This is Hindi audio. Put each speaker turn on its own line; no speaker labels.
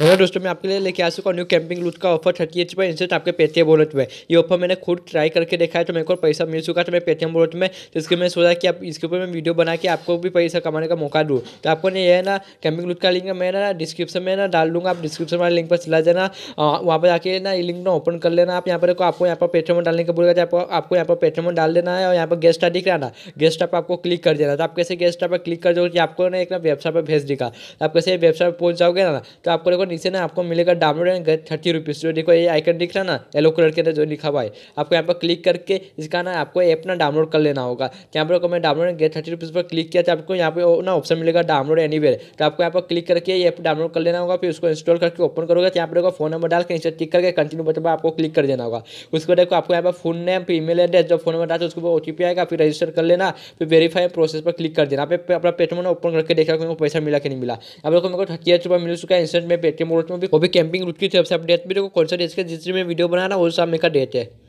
हेलो हाँ दोस्तों मैं आपके लिए लेके आ चुका न्यू कैंपिंग लूट का ऑफर थर्टी एच पर इंसेट आपके पेटीएम वॉलेट में ये ऑफर मैंने खुद ट्राई करके देखा है तो मेरे को पैसा मिल चुका तो मैं पेटीएम वॉलेट में तो इसके मैंने सोचा कि आप इसके ऊपर मैं वीडियो बना के आपको भी पैसा कमाने का मौका दूँ तो आपको ने यह ना कैंपिंग लूट का लिंक मैं ना डिस्क्रिप्शन में ना डाल दूँगा आप डिस्क्रिप्शन वाले लिंक पर चला जाना वहाँ पर जाके ना ये लिंक ना ओपन कर लेना आप यहाँ पर आपको यहाँ पर पेटीएम डालने का बोलेगा तो आपको यहाँ पर पेटीएम डाल देना है और यहाँ पर गेस्ट दिख रहा ना गेस्ट आप आपको क्लिक कर देना तो आप कैसे गेस्ट आप क्लिक कर दोगे आपको ना एक ना वेबसाइट पर भेज देगा तो आप कैसे वेबसाइट पर पहुँच जाओगे ना तो आपको नीचे ना आपको मिलेगा download and get thirty rupees जो देखो ये आइकन दिख रहा ना येलो कलर के अंदर जो लिखा हुआ है आपको यहाँ पर क्लिक करके इसका ना आपको ऐप ना डाउनलोड कर लेना होगा तो यहाँ पर मैं download and get thirty rupees पर क्लिक किया तो आपको यहाँ पर ना ऑप्शन मिलेगा डाउनलोड एनी तो आपको यहाँ पर क्लिक करके ऐप डाउनलोड कर लेना होगा फिर उसको इंस्टॉल करके ओपन करोगे तो यहाँ पर फोन नंबर डाल के नीचे टिक करके कंटिन्यू बटन पर आपको क्लिक कर देना होगा उसको देखो आपको यहाँ पर फोन नेम फिर ईमेल एड्रेस जो फोन नंबर डालते उसको ऊपर ओ आएगा फिर रजिस्टर कर लेना फिर वेरीफाई प्रोसेस पर क्लिक कर देना आप अपना पेटीएम ओपन करके देखा पैसा मिला कि नहीं मिला अब लोग को मेरे को थर्टी एच रुपये मिल चुका है इंस्टेंट में पेटीएम कैंपिंग रूट में भी वो भी कैंपिंग रूट की सबसे अपडेट मेरे को कौन सा डेस्क है जिसमें वीडियो बनाना रहा हूँ उस समय का डेट है